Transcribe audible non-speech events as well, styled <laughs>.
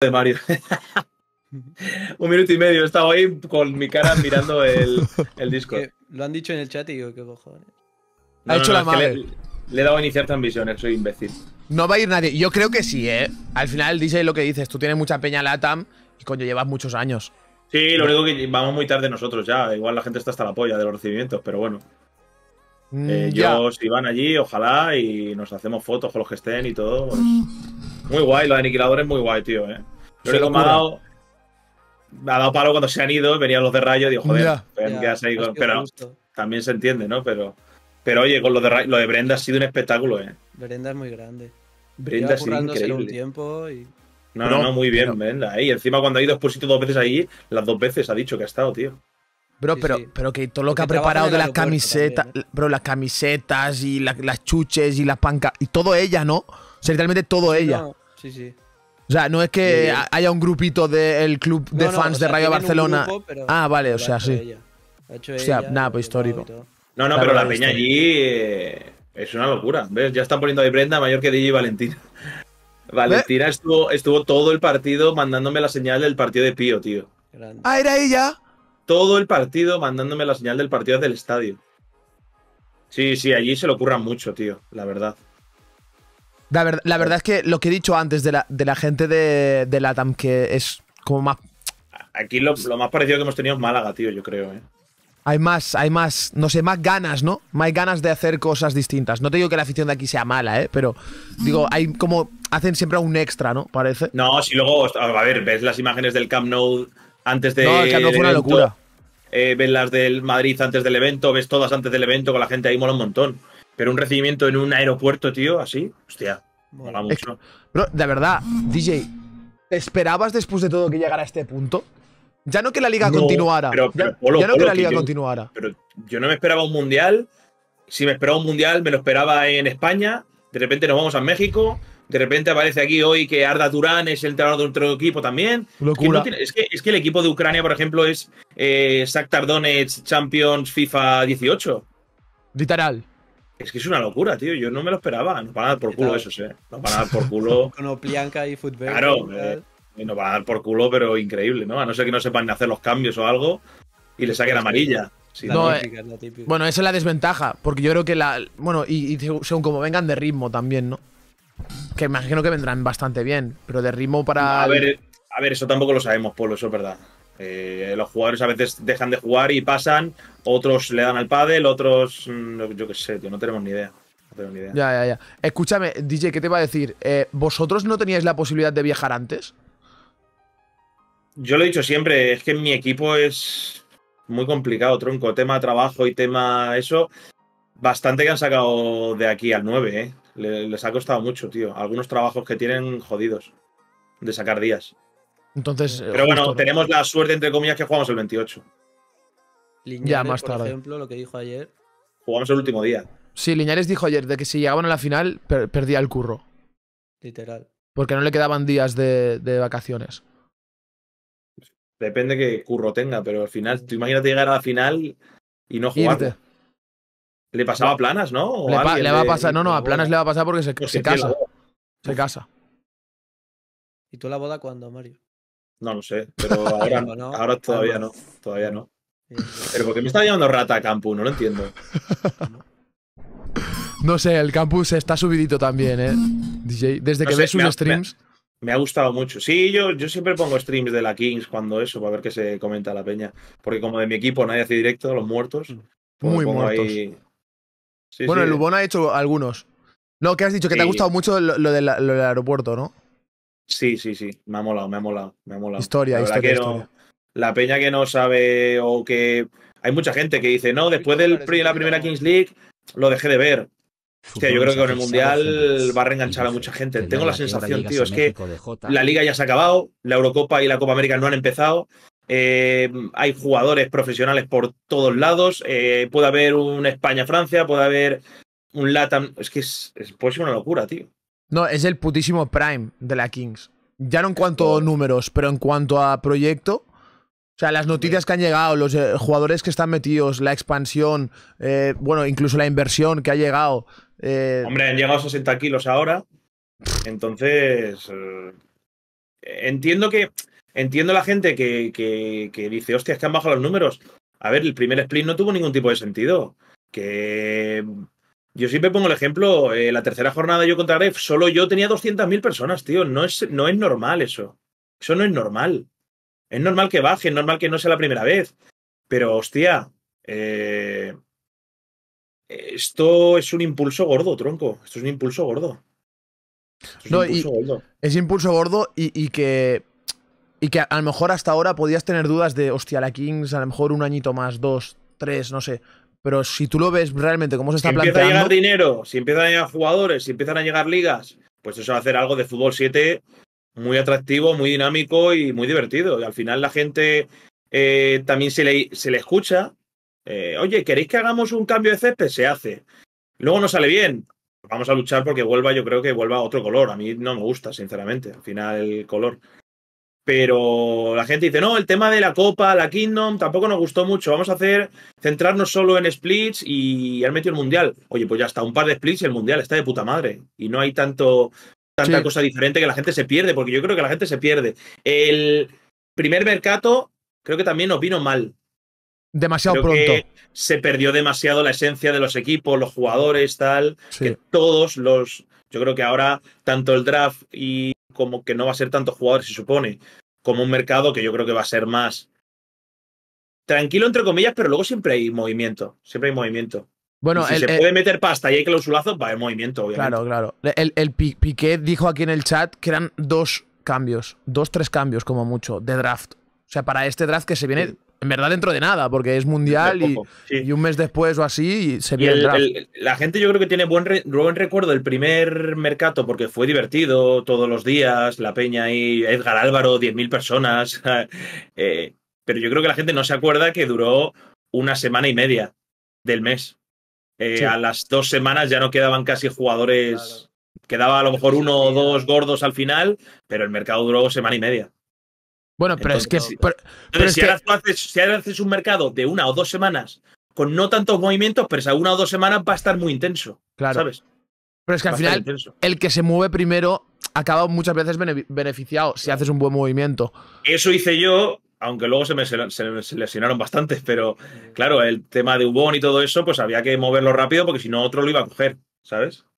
de Mario. <laughs> Un minuto y medio he estado ahí con mi cara mirando el, <laughs> el disco. Lo han dicho en el chat y digo, qué cojones. ha hecho la madre. Le, he dado a iniciar transmisiones, soy imbécil. No va a ir nadie. Yo creo que sí, ¿eh? Al final dice lo que dices, tú tienes mucha peña latam y coño, llevas muchos años. Sí, lo único que vamos muy tarde nosotros ya. Igual la gente está hasta la polla de los recibimientos, pero bueno. Mm, eh, yo, si van allí, ojalá y nos hacemos fotos con los que estén y todo. Pues. Muy guay, los aniquiladores muy guay, tío, eh. Lo único me ha dado. Me ha dado palo cuando se han ido, venían los de rayo, y digo, joder, ya, Pero también se entiende, ¿no? Pero. Pero oye, con lo de, lo de Brenda ha sido un espectáculo, eh. Brenda es muy grande. Brenda ha sido increíble. No, no, muy bien, Brenda. Eh. Y encima cuando ha ido expulsito dos veces ahí, las dos veces ha dicho que ha estado, tío. Bro, pero, pero que todo lo que, ha preparado de las camisetas, ¿eh? bro, las camisetas y las chuches y las pancas, y todo ella, ¿no? O sea, literalmente todo ella. Sí, sí. O sea, no es que eh, haya un grupito del club de fans de Rayo Barcelona. ah, vale, o sea, sí. O sea, nada, pues histórico. No, no, pero la peña allí eh, es una locura. Ya están poniendo ahí Brenda mayor que DJ Valentina. <laughs> Valentina estuvo, estuvo todo el partido mandándome la señal del partido de Pío, tío. Ah, era ella. Todo el partido mandándome la señal del partido del estadio. Sí, sí, allí se lo curran mucho, tío, la verdad. La, eh, verdad es que lo que he dicho antes de la, gente de, de LATAM, que es como más. Aquí lo, más parecido que hemos tenido es Málaga, tío, yo creo, ¿eh? Hay más, hay más, no sé, más ganas, ¿no? Más ganas de hacer cosas distintas. No te digo que la afición de aquí sea mala, ¿eh? Pero digo, hay como. Hacen siempre un extra, ¿no? Parece. No, si luego. A ver, ves las imágenes del Camp Nou antes de. No, el Camp fue una locura. Eh, ves las del Madrid antes del evento, ves todas antes del evento con la gente ahí, mola un montón. Pero un recibimiento en un aeropuerto, tío, así, hostia, mola mucho. Bro, de verdad, DJ, ¿te esperabas después de todo que llegara a este punto? Ya no que la liga continuara. ya, no que la liga continuara. Pero yo no me esperaba un mundial. Si me esperaba un mundial, me lo esperaba en España. De repente nos vamos a México. De repente aparece aquí hoy que Arda Durán es el entrenador de otro equipo también. Locura. Es, que, el equipo de Ucrania, por ejemplo, es eh, Shakhtar Donetsk Champions FIFA 18. Literal. Es que es una locura, tío. Yo no me lo esperaba. Nos eh. van a dar por culo esos, <laughs> eh. Nos van a dar por culo. Con eh, Oplianca y fútbol Claro, nos van a dar por culo, pero increíble, ¿no? A no ser que no sepan hacer los cambios o algo y le saquen amarilla. Eh, típica, bueno, esa es la desventaja, porque yo creo que la. Bueno, y, según como vengan de ritmo también, ¿no? Que imagino que vendrán bastante bien, pero de ritmo para. A ver, a ver eso tampoco lo sabemos, Polo, eso es verdad. los jugadores a veces dejan de jugar y pasan otros le dan al pádel, otros. Mm, yo qué sé, tío, no tenemos ni idea. No idea. Ya, ya, ya. Escúchame, DJ, ¿qué te va a decir? Eh, ¿Vosotros no teníais la posibilidad de viajar antes? Yo lo he dicho siempre, es que mi equipo es muy complicado, tronco. Tema trabajo y tema eso. Bastante que han sacado de aquí al 9, ¿eh? Les ha costado mucho, tío. Algunos trabajos que tienen jodidos de sacar días. Entonces. Pero bueno, tenemos la suerte, entre comillas, que jugamos el 28 ya, más por ejemplo, lo que dijo ayer. Jugamos el último día. Sí, Liñares dijo ayer de que si llegaban a la final perdía el curro. Literal. Porque no le quedaban días de, vacaciones. Depende que curro tenga, pero al final, tú imagínate llegar a la final y no jugar. Le pasaba a Planas, ¿no? le, va a pasar, no, no, a Planas le va a pasar porque se, pues casa. Se casa. ¿Y tú la boda cuándo, Mario? No lo sé, pero ahora, <laughs> ahora todavía ah, no, todavía no. Eh, pero porque me está llamando rata a Campu? No lo entiendo. No sé, el Campus está subidito también, ¿eh? DJ, desde que ves sus streams. Me ha, gustado mucho. Sí, yo, yo siempre pongo streams de la Kings cuando eso, para ver qué se comenta la peña. Porque como de mi equipo nadie hace directo, los muertos. Mm. Pues Muy muertos. bueno, el Lubón ha hecho algunos. No, que has dicho que te ha gustado mucho lo, del aeropuerto, ¿no? Sí, sí, sí. Me ha molado, me ha molado. Me ha molado. Historia, historia, la peña que no sabe o que... Hay mucha gente que dice, no, después de la primera Kings League lo dejé de ver. yo creo que con el Mundial va a reenganchar a mucha gente. Tengo la sensación, tío, es que la liga ya se ha acabado, la Eurocopa y la Copa América no han empezado. Eh, hay jugadores profesionales por todos lados. Eh, puede haber un España-Francia, puede haber un Latam. Es que es, puede ser una locura, tío. No, es el putísimo prime de la Kings. Ya no en cuanto a números, pero en cuanto a proyecto, o sea, las noticias que han llegado, los eh, jugadores que están metidos, la expansión, eh, bueno, incluso la inversión que ha llegado. Eh, Hombre, han llegado 60 kilos ahora. Entonces, entiendo que entiendo la gente que, dice, hostia, es que han bajado los números. A ver, el primer split no tuvo ningún tipo de sentido. Que yo siempre pongo el ejemplo, la tercera jornada yo contra Ref, solo yo tenía 200.000 personas, tío. No es, no es normal eso. Eso no es normal. Es normal que baje, es normal que no sea la primera vez. Pero, hostia, eh, esto es un impulso gordo, tronco. Esto es un impulso gordo. Es, no, impulso gordo. es impulso gordo y, que. Y que a, lo mejor hasta ahora podías tener dudas de, hostia, la Kings, a lo mejor un añito más, dos, tres, no sé. Pero si tú lo ves realmente cómo se está si planteando. Si empiezan a llegar dinero, si empiezan a llegar jugadores, si empiezan a llegar ligas, pues eso va a hacer algo de fútbol 7 muy atractivo, muy dinámico y muy divertido. Y al final la gente eh, también se le, se le escucha. Eh, Oye, ¿queréis que hagamos un cambio de césped? Se hace. Luego no sale bien. Vamos a luchar porque vuelva, yo creo que vuelva a otro color. A mí no me gusta, sinceramente, al final el color. Pero la gente dice, no, el tema de la Copa, la Kingdom, tampoco nos gustó mucho. Vamos a hacer, centrarnos solo en splits y han metido el Mundial. Oye, pues ya está, un par de splits y el Mundial está de puta madre. Y no hay tanto, tanta cosa diferente que la gente se pierde, porque yo creo que la gente se pierde. El primer mercado creo que también nos vino mal. Demasiado pronto. se perdió demasiado la esencia de los equipos, los jugadores, tal. Que todos los. Yo creo que ahora, tanto el draft y como que no va a ser tantos jugadores, se supone, como un mercado que yo creo que va a ser más tranquilo, entre comillas, pero luego siempre hay movimiento. Siempre hay movimiento. Bueno, si se puede meter pasta y hay clausulazos, va el movimiento, obviamente. Claro, claro. El, el Piqué dijo aquí en el chat que eran dos cambios, dos, tres cambios como mucho, de draft. O sea, para este draft que se viene, en verdad, dentro de nada, porque es mundial y, un mes después o así se viene el, draft. la gente yo creo que tiene buen, recuerdo del primer mercado porque fue divertido todos los días, la peña y Edgar Álvaro, 10.000 personas. <laughs> Eh, pero yo creo que la gente no se acuerda que duró una semana y media del mes. Eh, a las dos semanas ya no quedaban casi jugadores. Quedaba a lo mejor uno o dos gordos al final, pero el mercado duró semana y media. Bueno, pero es que. si, Ahora haces, un mercado de una o dos semanas con no tantos movimientos, pero a una o dos semanas va a estar muy intenso. Claro. ¿Sabes? Pero es que al final, el que se mueve primero acaba muchas veces beneficiado si haces un buen movimiento. Eso hice yo aunque luego se me lesionaron bastante, pero claro, el tema de Ubon y todo eso, pues había que moverlo rápido porque si no otro lo iba a coger, ¿sabes?